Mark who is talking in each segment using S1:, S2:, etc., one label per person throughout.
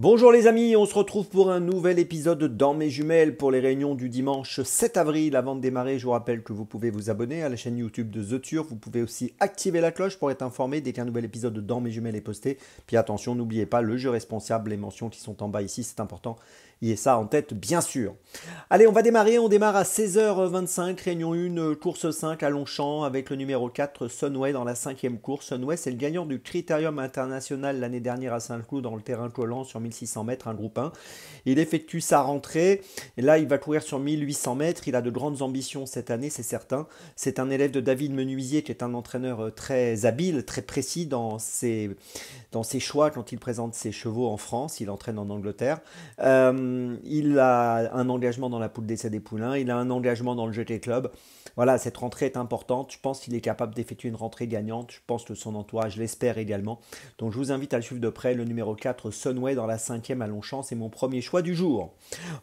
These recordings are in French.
S1: Bonjour les amis, on se retrouve pour un nouvel épisode dans mes jumelles pour les réunions du dimanche 7 avril. Avant de démarrer, je vous rappelle que vous pouvez vous abonner à la chaîne YouTube de The Vous pouvez aussi activer la cloche pour être informé dès qu'un nouvel épisode dans mes jumelles est posté. Puis attention, n'oubliez pas le jeu responsable, les mentions qui sont en bas ici, c'est important. Ayez ça en tête, bien sûr. Allez, on va démarrer. On démarre à 16h25, réunion 1, course 5 à Longchamp avec le numéro 4, Sunway dans la cinquième course. Sunway, c'est le gagnant du Critérium International l'année dernière à Saint-Cloud dans le terrain collant sur 1600 mètres, un groupe 1. Il effectue sa rentrée. Et là, il va courir sur 1800 mètres. Il a de grandes ambitions cette année, c'est certain. C'est un élève de David Menuisier, qui est un entraîneur euh, très habile, très précis dans ses, dans ses choix quand il présente ses chevaux en France. Il entraîne en Angleterre. Euh, il a un engagement dans la poule d'essai des poulains. Il a un engagement dans le jeté Club. Voilà, cette rentrée est importante. Je pense qu'il est capable d'effectuer une rentrée gagnante. Je pense que son entourage l'espère également. Donc, je vous invite à le suivre de près. Le numéro 4, Sunway, dans la la 5 à Longchamp. C'est mon premier choix du jour.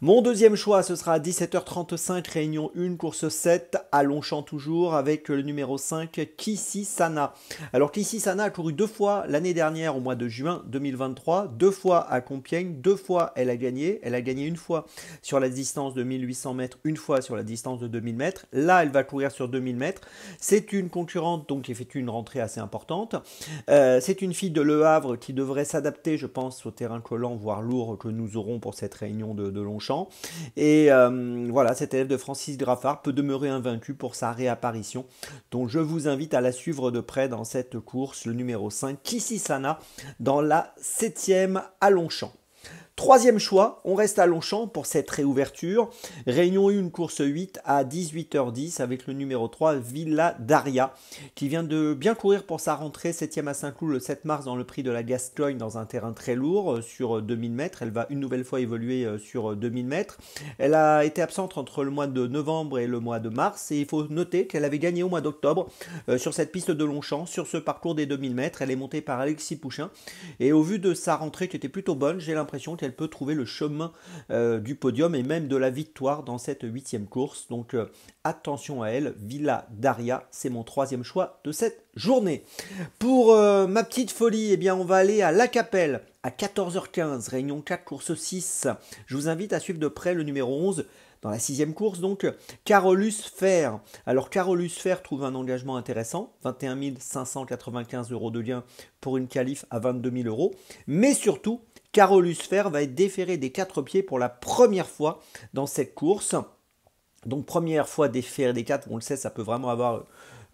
S1: Mon deuxième choix, ce sera à 17h35, réunion 1, course 7, à Longchamp toujours, avec le numéro 5, Kissi Sana. Alors Kissi Sana a couru deux fois l'année dernière, au mois de juin 2023, deux fois à Compiègne, deux fois elle a gagné. Elle a gagné une fois sur la distance de 1800 mètres, une fois sur la distance de 2000 mètres. Là, elle va courir sur 2000 mètres. C'est une concurrente, donc qui effectue une rentrée assez importante. Euh, c'est une fille de Le Havre qui devrait s'adapter, je pense, au terrain colonial voire lourd que nous aurons pour cette réunion de, Longchamp. Et euh, voilà, cet élève de Francis Graffard peut demeurer invaincu pour sa réapparition. dont je vous invite à la suivre de près dans cette course, le numéro 5, Kissisana, dans la 7 à Longchamp. Troisième choix, on reste à Longchamp pour cette réouverture. Réunion une course 8 à 18h10 avec le numéro 3 Villa Daria qui vient de bien courir pour sa rentrée 7e à Saint-Cloud le 7 mars dans le prix de la Gascogne dans un terrain très lourd euh, sur 2000 euh, mètres. Elle va une nouvelle fois évoluer euh, sur 2000 mètres. Elle a été absente entre le mois de novembre et le mois de mars et il faut noter qu'elle avait gagné au mois d'octobre sur cette piste de Longchamp, sur ce parcours des 2000 mètres. Elle est montée par Alexis Pouchin et au vu de sa rentrée qui était plutôt bonne, j'ai l'impression qu'elle peut trouver le chemin euh, du podium et même de la victoire dans cette huitième course. Donc euh, attention à elle, Villa Daria, c'est mon troisième choix de cette journée. Pour euh, ma petite folie, eh bien, on va aller à La Capelle à 14h15, réunion 4, course 6. Je vous invite à suivre de près le numéro 11 dans la sixième course, donc Carolus Fer. Alors Carolus Fer trouve un engagement intéressant, 21 595 euros de lien pour une qualif à 22 000 euros, mais surtout Carolus Fer va être déféré des quatre pieds pour la première fois dans cette course. Donc première fois déféré des quatre, on le sait, ça peut vraiment avoir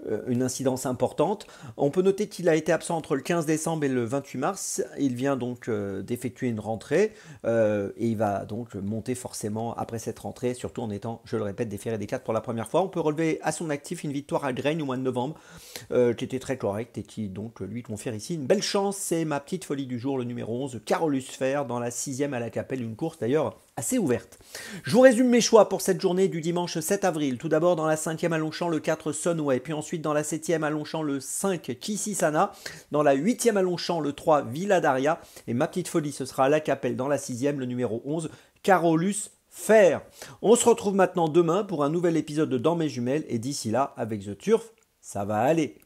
S1: euh, une incidence importante. On peut noter qu'il a été absent entre le 15 décembre et le 28 mars. Il vient donc euh, d'effectuer une rentrée euh, et il va donc monter forcément après cette rentrée, surtout en étant, je le répète, déféré des 4 pour la première fois. On peut relever à son actif une victoire à Grain au mois de novembre qui était très correcte et qui donc lui confère ici une belle chance. C'est ma petite folie du jour, le numéro 11, Carolus Fer dans la sixième à la Capelle, une course d'ailleurs assez ouverte. Je vous résume mes choix pour cette journée du dimanche 7 avril. Tout d'abord dans la cinquième à Longchamp, le 4 Sunway, puis ensuite Ensuite, dans la 7e à le 5 Kisisana. Dans la 8e à le 3 Villa Daria. Et ma petite folie, ce sera à la Capelle dans la 6e, le numéro 11 Carolus Fer. On se retrouve maintenant demain pour un nouvel épisode de Dans mes jumelles. Et d'ici là, avec The Turf, ça va aller.